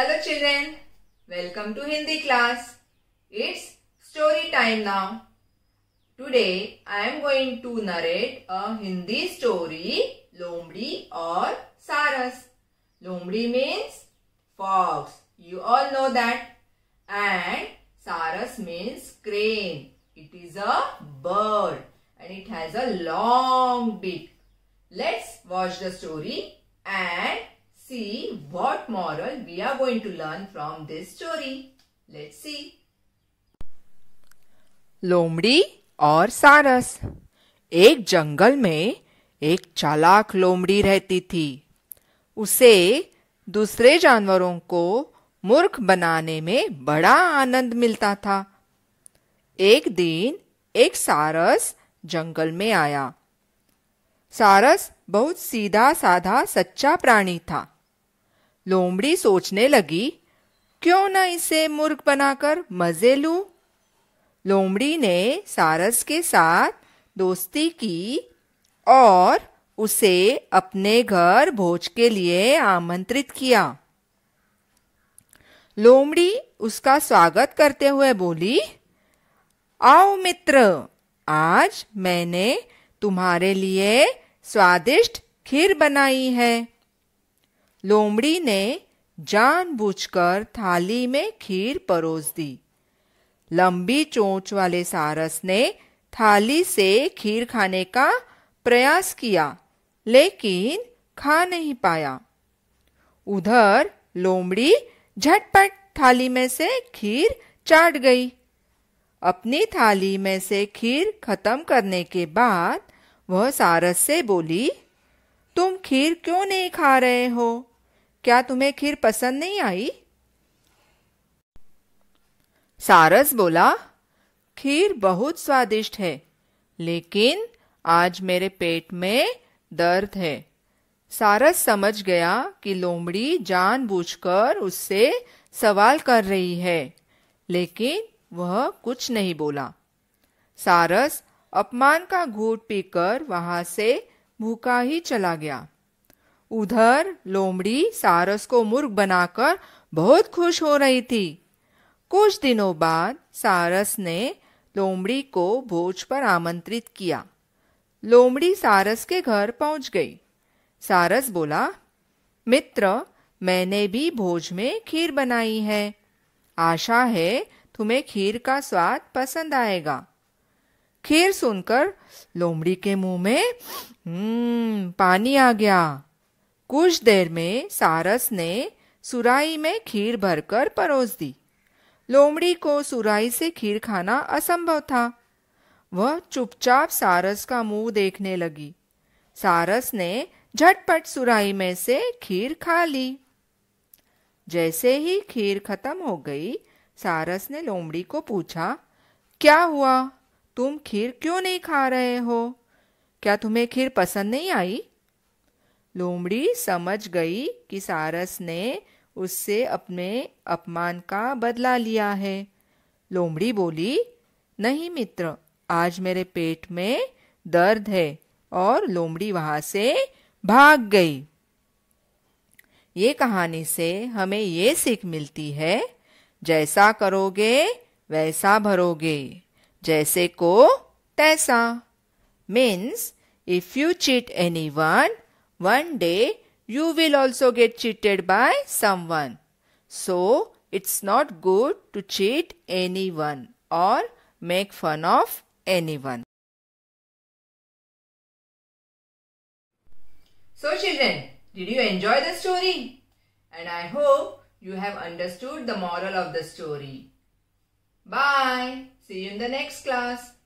Hello children, welcome to Hindi class. It's story time now. Today I am going to narrate a Hindi story Lomdi or Saras. Lomdi means fox. You all know that. And Saras means crane. It is a bird and it has a long beak. Let's watch the story and see what moral we are going to learn from this story. Let's see. लोमड़ी और सारस एक जंगल में एक चालाक लोमड़ी रहती थी उसे दूसरे जानवरों को मूर्ख बनाने में बड़ा आनंद मिलता था एक दिन एक सारस जंगल में आया सारस बहुत सीधा साधा सच्चा प्राणी था लोमड़ी सोचने लगी क्यों न इसे मुर्ग बनाकर मजे लू लोमड़ी ने सारस के साथ दोस्ती की और उसे अपने घर भोज के लिए आमंत्रित किया लोमड़ी उसका स्वागत करते हुए बोली आओ मित्र आज मैंने तुम्हारे लिए स्वादिष्ट खीर बनाई है लोमड़ी ने जानबूझकर थाली में खीर परोस दी लंबी चोंच वाले सारस ने थाली से खीर खाने का प्रयास किया लेकिन खा नहीं पाया उधर लोमड़ी झटपट थाली में से खीर चाट गई अपनी थाली में से खीर खत्म करने के बाद वह सारस से बोली तुम खीर क्यों नहीं खा रहे हो क्या तुम्हें खीर पसंद नहीं आई सारस बोला खीर बहुत स्वादिष्ट है लेकिन आज मेरे पेट में दर्द है सारस समझ गया कि लोमड़ी जानबूझकर उससे सवाल कर रही है लेकिन वह कुछ नहीं बोला सारस अपमान का घूट पीकर वहां से भूखा ही चला गया उधर लोमड़ी सारस को मूर्ख बनाकर बहुत खुश हो रही थी कुछ दिनों बाद सारस ने लोमड़ी को भोज पर आमंत्रित किया लोमड़ी सारस के घर पहुंच गई सारस बोला मित्र मैंने भी भोज में खीर बनाई है आशा है तुम्हें खीर का स्वाद पसंद आएगा खीर सुनकर लोमड़ी के मुंह में हम्म, पानी आ गया कुछ देर में सारस ने सुराई में खीर भरकर परोस दी लोमड़ी को सुराई से खीर खाना असंभव था वह चुपचाप सारस का मुंह देखने लगी सारस ने झटपट सुराई में से खीर खा ली जैसे ही खीर खत्म हो गई सारस ने लोमड़ी को पूछा क्या हुआ तुम खीर क्यों नहीं खा रहे हो क्या तुम्हें खीर पसंद नहीं आई लोमड़ी समझ गई कि सारस ने उससे अपने अपमान का बदला लिया है लोमड़ी बोली नहीं मित्र आज मेरे पेट में दर्द है और लोमड़ी वहां से भाग गई ये कहानी से हमें ये सीख मिलती है जैसा करोगे वैसा भरोगे जैसे को तैसा means if you cheat anyone One day you will also get cheated by someone. So it's not good to cheat anyone or make fun of anyone. So children, did you enjoy the story? And I hope you have understood the moral of the story. Bye. See you in the next class.